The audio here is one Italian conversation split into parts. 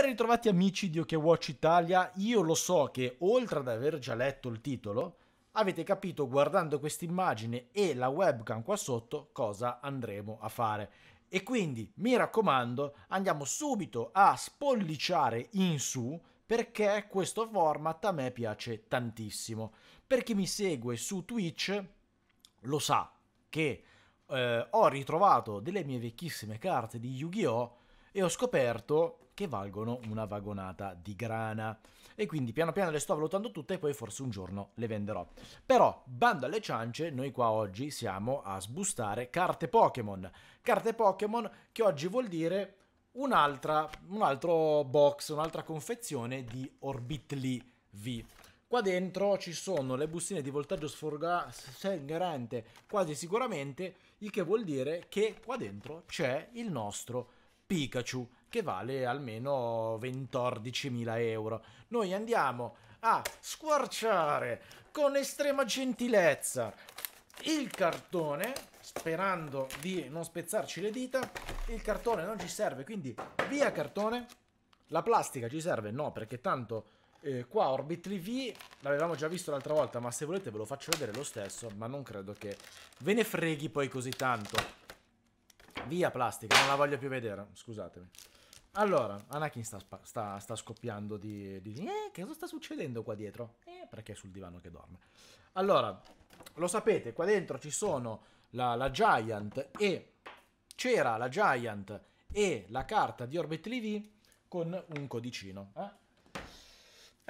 Ben ritrovati amici di OK Watch Italia, io lo so che oltre ad aver già letto il titolo, avete capito guardando questa immagine e la webcam qua sotto cosa andremo a fare. E quindi, mi raccomando, andiamo subito a spolliciare in su perché questo format a me piace tantissimo. Per chi mi segue su Twitch lo sa che eh, ho ritrovato delle mie vecchissime carte di Yu-Gi-Oh! e ho scoperto che valgono una vagonata di grana. E quindi piano piano le sto valutando tutte e poi forse un giorno le venderò. Però, bando alle ciance, noi qua oggi siamo a sbustare carte Pokémon. Carte Pokémon che oggi vuol dire un'altra, un altro box, un'altra confezione di Orbitly V. Qua dentro ci sono le bustine di voltaggio sforgarante quasi sicuramente, il che vuol dire che qua dentro c'è il nostro Pikachu che vale almeno 14.000 euro. Noi andiamo a squarciare con estrema gentilezza il cartone sperando di non spezzarci le dita il cartone non ci serve quindi via cartone la plastica ci serve no perché tanto eh, qua Orbit V l'avevamo già visto l'altra volta ma se volete ve lo faccio vedere lo stesso ma non credo che ve ne freghi poi così tanto via plastica non la voglio più vedere scusatemi allora, Anakin sta, sta, sta scoppiando di, di... Eh, che cosa sta succedendo qua dietro? Eh, perché è sul divano che dorme. Allora, lo sapete, qua dentro ci sono la, la Giant e... C'era la Giant e la carta di Orbit TV con un codicino. Eh?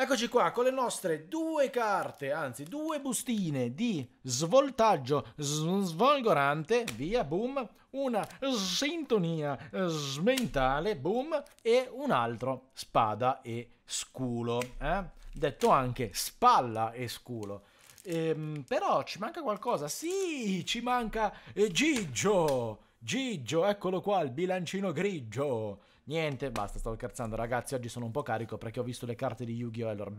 Eccoci qua con le nostre due carte, anzi due bustine di svoltaggio svolgorante, via boom, una sintonia smentale, boom, e un altro spada e sculo, eh? detto anche spalla e sculo. Ehm, però ci manca qualcosa, sì, ci manca eh, Gigio, Gigio, eccolo qua, il bilancino grigio. Niente, basta, stavo scherzando ragazzi, oggi sono un po' carico perché ho visto le carte di Yu-Gi-Oh! e allora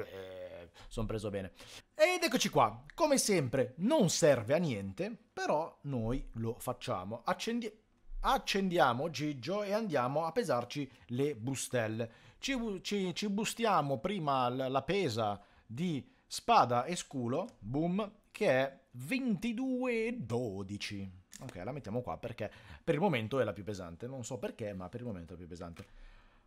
sono preso bene. Ed eccoci qua, come sempre non serve a niente, però noi lo facciamo. Accendi accendiamo Gigio e andiamo a pesarci le bustelle. Ci, ci, ci bustiamo prima la pesa di spada e sculo, boom, che è 22,12. Ok, la mettiamo qua perché per il momento è la più pesante. Non so perché, ma per il momento è la più pesante.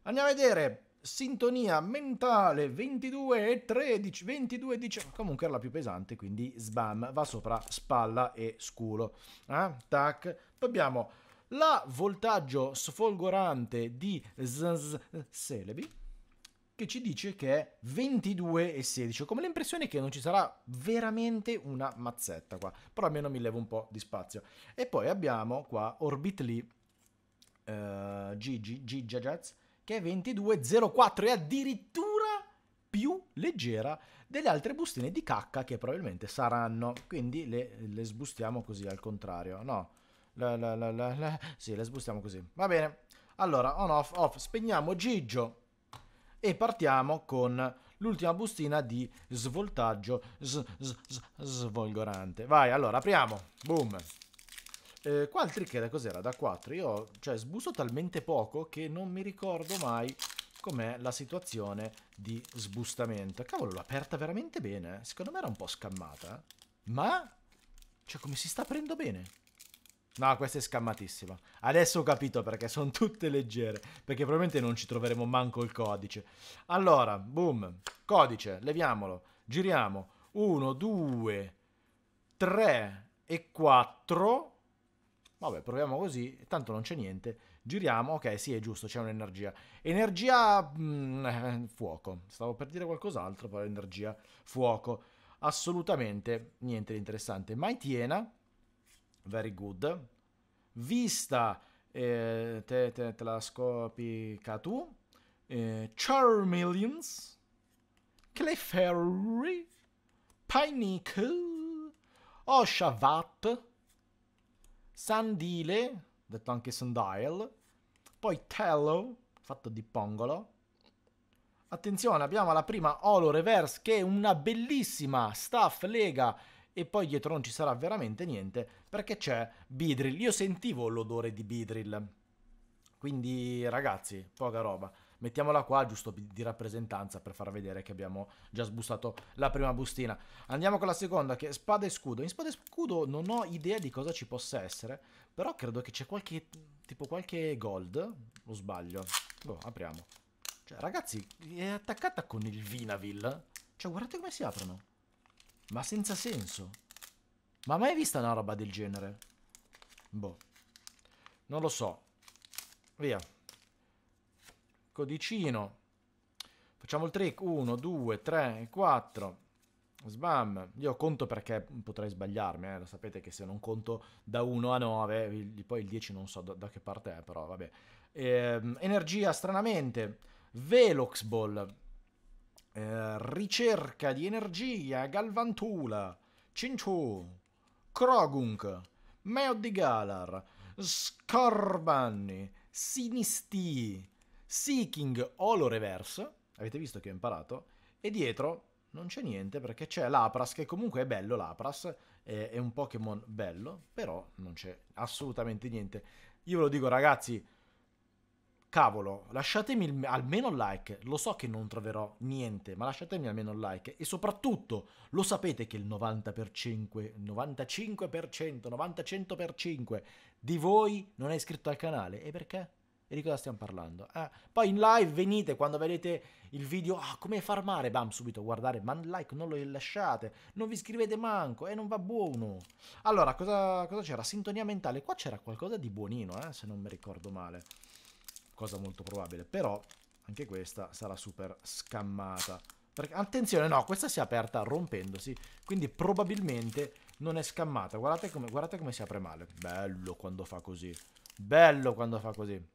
Andiamo a vedere. Sintonia mentale 22 e 13, 22 e 10. Comunque era la più pesante, quindi sbam, va sopra spalla e sculo. Eh? Tac. Poi abbiamo la voltaggio sfolgorante di Celebi che ci dice che è 22 e 16. Ho come l'impressione che non ci sarà veramente una mazzetta qua, però almeno mi levo un po' di spazio. E poi abbiamo qua Orbitly uh, eh, Gigi, Gigia Jazz, che è 22,04 e addirittura più leggera delle altre bustine di cacca che probabilmente saranno. Quindi le, le sbustiamo così al contrario, no? La, la, la, sì, le sbustiamo così. Va bene. Allora, on off, off, spegniamo Gigio e partiamo con l'ultima bustina di svoltaggio s svolgorante. Vai, allora, apriamo. Boom. Eh, qua il trick cos'era? Da 4? Io, cioè, sbusso talmente poco che non mi ricordo mai com'è la situazione di sbustamento. Cavolo, l'ho aperta veramente bene. Eh. Secondo me era un po' scammata. Eh. Ma... Cioè, come si sta aprendo bene? No, questa è scammatissima. Adesso ho capito perché sono tutte leggere. Perché probabilmente non ci troveremo manco il codice. Allora, boom. Codice, leviamolo. Giriamo. 1, 2, 3 e 4. Vabbè, proviamo così, tanto non c'è niente. Giriamo, ok, sì, è giusto, c'è un'energia. Energia mh, mm, eh, fuoco. Stavo per dire qualcos'altro, però energia fuoco. Assolutamente niente di interessante. Mai tiena very good. Vista, eh, te, te, te, la scopica tu. Eh, Charmeleons, Clefairy, Pineapple, Oshavap, Sandile, detto anche Sundial, poi Tello, fatto di pongolo. Attenzione, abbiamo la prima Holo Reverse che è una bellissima staff lega e poi dietro non ci sarà veramente niente perché c'è Bidrill. Io sentivo l'odore di Bidrill. Quindi ragazzi, poca roba. Mettiamola qua giusto di rappresentanza per far vedere che abbiamo già sbustato la prima bustina. Andiamo con la seconda che è spada e scudo. In spada e scudo non ho idea di cosa ci possa essere, però credo che c'è qualche tipo qualche gold, o sbaglio. Boh, apriamo. Cioè, ragazzi, è attaccata con il Vinavil. Cioè, guardate come si aprono. Ma senza senso. Ma mai vista una roba del genere? Boh. Non lo so. Via. Codicino. Facciamo il trick. 1, 2, 3, 4. Sbam. Io conto perché potrei sbagliarmi. Eh. Lo sapete che se non conto da 1 a 9, poi il 10 non so da, da che parte è, però vabbè. Eh, energia stranamente. Velox Ball. Eh, ricerca di energia, Galvantula, Cinchu, Krogunk, Meod di Galar, Scorban, Sinisti, Seeking Holo Reverse, avete visto che ho imparato, e dietro non c'è niente perché c'è l'Apras, che comunque è bello l'Apras, è, è un Pokémon bello, però non c'è assolutamente niente. Io ve lo dico ragazzi, cavolo, lasciatemi il, almeno un like, lo so che non troverò niente, ma lasciatemi almeno un like e soprattutto lo sapete che il 90 per 5, 95%, 90% per 5 di voi non è iscritto al canale e perché? E di cosa stiamo parlando? Eh, poi in live venite quando vedete il video, ah, come farmare, bam, subito guardare, ma il like non lo lasciate, non vi iscrivete manco e eh, non va buono. Allora, cosa, cosa c'era? Sintonia mentale, qua c'era qualcosa di buonino, eh, se non mi ricordo male cosa molto probabile. Però anche questa sarà super scammata. Perché, attenzione, no, questa si è aperta rompendosi, quindi probabilmente non è scammata. Guardate come, guardate come si apre male. Bello quando fa così. Bello quando fa così.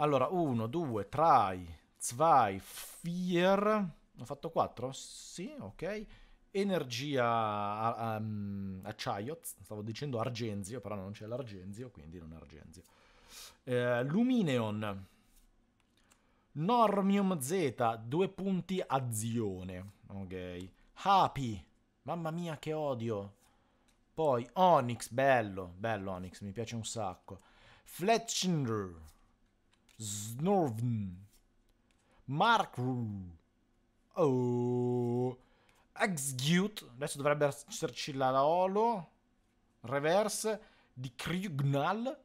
Allora, 1, 2, 3, 2, 4. Ho fatto 4? Sì, ok. Energia um, acciaio, stavo dicendo argenzio, però non c'è l'argenzio, quindi non è argenzio. Eh, Lumineon. Normium Z, due punti azione. Ok. Happy. Mamma mia che odio. Poi Onyx, bello, bello Onyx, mi piace un sacco. Fletchinger. Snorven. Markru. Oh. Exgute. Adesso dovrebbe esserci la Olo. Reverse. Di Krygnal.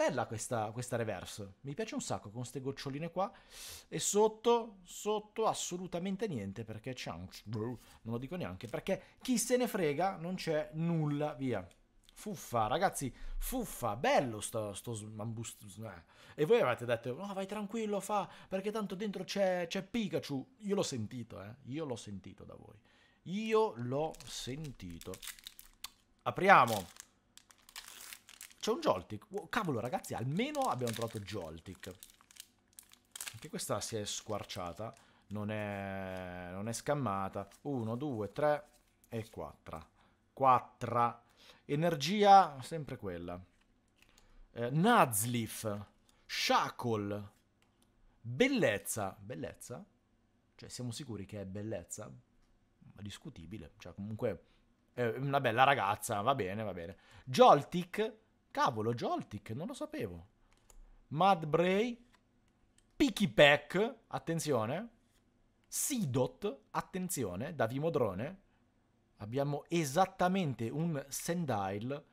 Bella questa, questa reverse, mi piace un sacco con queste goccioline qua. E sotto, sotto assolutamente niente perché c'è un... Boh, non lo dico neanche, perché chi se ne frega non c'è nulla, via. Fuffa, ragazzi, fuffa, bello sto, sto smambus... Eh. E voi avete detto, no, vai tranquillo, fa, perché tanto dentro c'è, c'è Pikachu. Io l'ho sentito, eh, io l'ho sentito da voi. Io l'ho sentito. Apriamo. C'è un Joltic. Oh, cavolo, ragazzi, almeno abbiamo trovato Joltic. Anche questa si è squarciata. Non è, non è scammata. 1, 2, 3 e 4. 4. Energia, sempre quella. Eh, Nazlif. Shackle. Bellezza. Bellezza? Cioè, siamo sicuri che è bellezza? Ma discutibile. Cioè, comunque... È una bella ragazza, va bene, va bene. Joltic. Cavolo, Joltik, non lo sapevo. Mad Bray. Picky Pack, attenzione. Sidot, attenzione, da Vimodrone. Abbiamo esattamente un Sendile.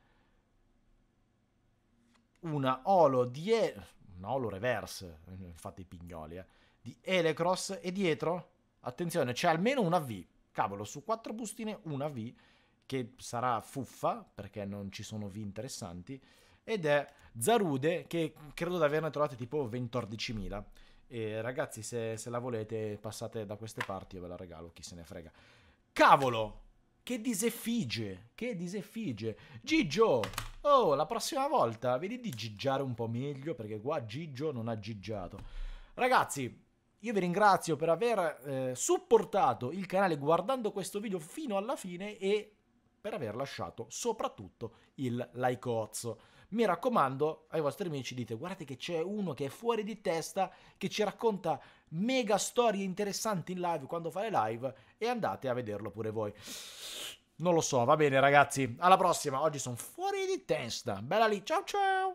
Una Olo di... E- una Olo reverse, infatti i pignoli, eh. Di Elecross e dietro, attenzione, c'è almeno una V. Cavolo, su quattro bustine una V che sarà fuffa perché non ci sono V interessanti, ed è Zarude che credo di averne trovate tipo 14.000. E ragazzi, se, se la volete, passate da queste parti, io ve la regalo, chi se ne frega. Cavolo! Che diseffigie! Che diseffigie! Gigio! Oh, la prossima volta vedi di giggiare un po' meglio, perché qua Gigio non ha giggiato. Ragazzi, io vi ringrazio per aver eh, supportato il canale guardando questo video fino alla fine e per aver lasciato soprattutto il like Mi raccomando, ai vostri amici dite guardate che c'è uno che è fuori di testa, che ci racconta mega storie interessanti in live quando fa le live e andate a vederlo pure voi. Non lo so, va bene ragazzi, alla prossima, oggi sono fuori di testa, bella lì, ciao ciao!